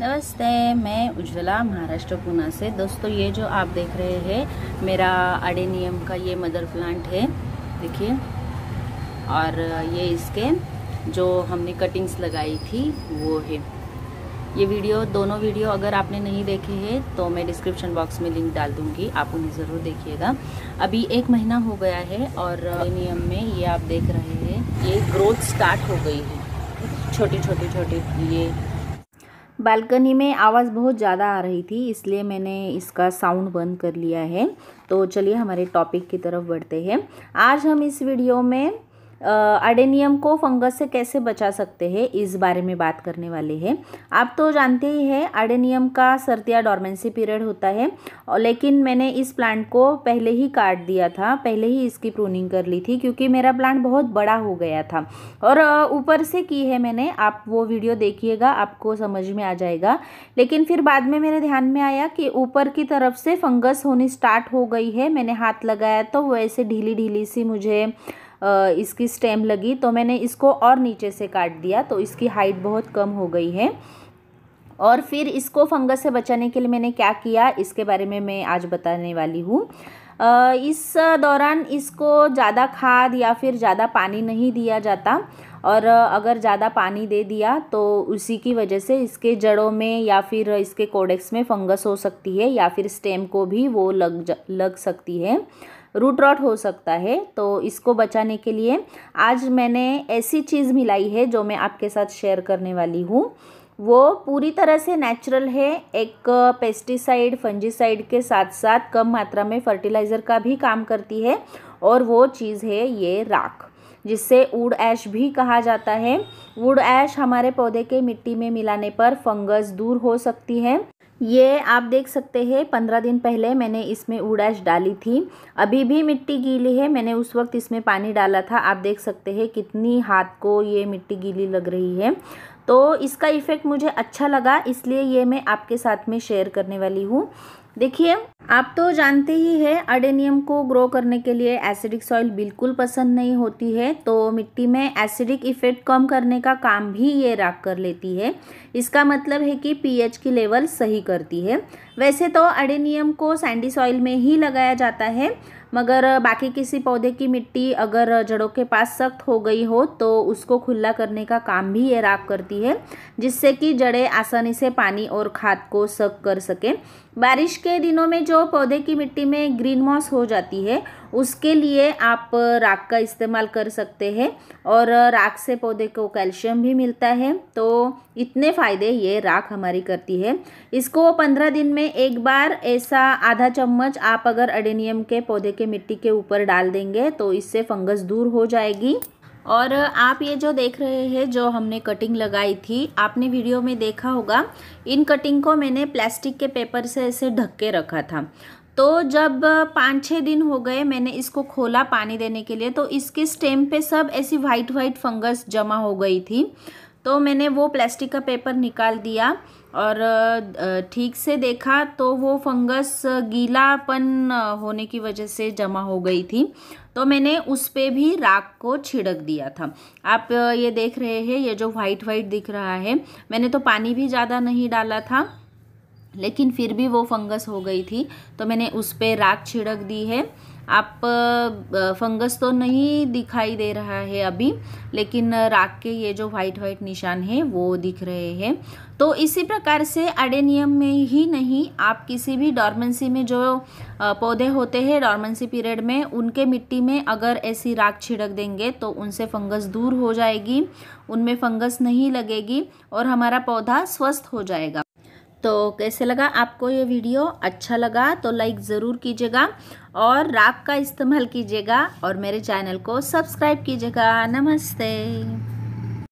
नमस्ते मैं उज्ज्वला महाराष्ट्र पूना से दोस्तों ये जो आप देख रहे हैं मेरा अडेनियम का ये मदर प्लांट है देखिए और ये इसके जो हमने कटिंग्स लगाई थी वो है ये वीडियो दोनों वीडियो अगर आपने नहीं देखे हैं तो मैं डिस्क्रिप्शन बॉक्स में लिंक डाल दूंगी आप उन्हें ज़रूर देखिएगा अभी एक महीना हो गया है और अडेनियम में ये आप देख रहे हैं ये ग्रोथ स्टार्ट हो गई है छोटी छोटी छोटी ये बालकनी में आवाज़ बहुत ज़्यादा आ रही थी इसलिए मैंने इसका साउंड बंद कर लिया है तो चलिए हमारे टॉपिक की तरफ बढ़ते हैं आज हम इस वीडियो में अडेनियम को फंगस से कैसे बचा सकते हैं इस बारे में बात करने वाले हैं आप तो जानते ही हैं अडेनियम का सर्दिया डॉर्मेंसी पीरियड होता है और लेकिन मैंने इस प्लांट को पहले ही काट दिया था पहले ही इसकी प्रूनिंग कर ली थी क्योंकि मेरा प्लांट बहुत बड़ा हो गया था और ऊपर से की है मैंने आप वो वीडियो देखिएगा आपको समझ में आ जाएगा लेकिन फिर बाद में मेरे ध्यान में आया कि ऊपर की तरफ से फंगस होनी स्टार्ट हो गई है मैंने हाथ लगाया तो वैसे ढीली ढीली सी मुझे इसकी स्टेम लगी तो मैंने इसको और नीचे से काट दिया तो इसकी हाइट बहुत कम हो गई है और फिर इसको फंगस से बचाने के लिए मैंने क्या किया इसके बारे में मैं आज बताने वाली हूँ इस दौरान इसको ज़्यादा खाद या फिर ज़्यादा पानी नहीं दिया जाता और अगर ज़्यादा पानी दे दिया तो उसी की वजह से इसके जड़ों में या फिर इसके कोडेक्स में फंगस हो सकती है या फिर स्टेम को भी वो लग लग सकती है रूट रॉट हो सकता है तो इसको बचाने के लिए आज मैंने ऐसी चीज़ मिलाई है जो मैं आपके साथ शेयर करने वाली हूँ वो पूरी तरह से नेचुरल है एक पेस्टिसाइड फंजिसाइड के साथ साथ कम मात्रा में फर्टिलाइज़र का भी काम करती है और वो चीज़ है ये राख जिससे वुड ऐश भी कहा जाता है वुड ऐश हमारे पौधे के मिट्टी में मिलाने पर फंगस दूर हो सकती है ये आप देख सकते हैं पंद्रह दिन पहले मैंने इसमें उड़ाश डाली थी अभी भी मिट्टी गीली है मैंने उस वक्त इसमें पानी डाला था आप देख सकते हैं कितनी हाथ को ये मिट्टी गीली लग रही है तो इसका इफ़ेक्ट मुझे अच्छा लगा इसलिए ये मैं आपके साथ में शेयर करने वाली हूँ देखिए आप तो जानते ही है अडेनियम को ग्रो करने के लिए एसिडिक सॉइल बिल्कुल पसंद नहीं होती है तो मिट्टी में एसिडिक इफेक्ट कम करने का काम भी ये राख कर लेती है इसका मतलब है कि पीएच की लेवल सही करती है वैसे तो अडेनियम को सैंडी सॉइल में ही लगाया जाता है मगर बाकी किसी पौधे की मिट्टी अगर जड़ों के पास सख्त हो गई हो तो उसको खुला करने का काम भी ये राख करती है जिससे कि जड़ें आसानी से पानी और खाद को सख कर सकें बारिश के दिनों में जो पौधे की मिट्टी में ग्रीन मॉस हो जाती है उसके लिए आप राख का इस्तेमाल कर सकते हैं और राख से पौधे को कैल्शियम भी मिलता है तो इतने फ़ायदे ये राख हमारी करती है इसको पंद्रह दिन में एक बार ऐसा आधा चम्मच आप अगर अडेनियम के पौधे के के मिट्टी के ऊपर डाल देंगे तो इससे फंगस दूर हो जाएगी और आप ये जो देख रहे हैं जो हमने कटिंग लगाई थी आपने वीडियो में देखा होगा इन कटिंग को मैंने प्लास्टिक के पेपर से ऐसे ढक के रखा था तो जब पाँच छः दिन हो गए मैंने इसको खोला पानी देने के लिए तो इसके स्टेम पे सब ऐसी वाइट वाइट फंगस जमा हो गई थी तो मैंने वो प्लास्टिक का पेपर निकाल दिया और ठीक से देखा तो वो फंगस गीलापन होने की वजह से जमा हो गई थी तो मैंने उस पर भी राख को छिड़क दिया था आप ये देख रहे हैं ये जो वाइट वाइट दिख रहा है मैंने तो पानी भी ज़्यादा नहीं डाला था लेकिन फिर भी वो फंगस हो गई थी तो मैंने उस पर राख छिड़क दी है आप फंगस तो नहीं दिखाई दे रहा है अभी लेकिन राख के ये जो वाइट वाइट निशान है वो दिख रहे हैं तो इसी प्रकार से अडेनियम में ही नहीं आप किसी भी डॉर्मेंसी में जो पौधे होते हैं डॉर्मेंसी पीरियड में उनके मिट्टी में अगर ऐसी राख छिड़क देंगे तो उनसे फंगस दूर हो जाएगी उनमें फंगस नहीं लगेगी और हमारा पौधा स्वस्थ हो जाएगा तो कैसे लगा आपको ये वीडियो अच्छा लगा तो लाइक ज़रूर कीजिएगा और राख का इस्तेमाल कीजिएगा और मेरे चैनल को सब्सक्राइब कीजिएगा नमस्ते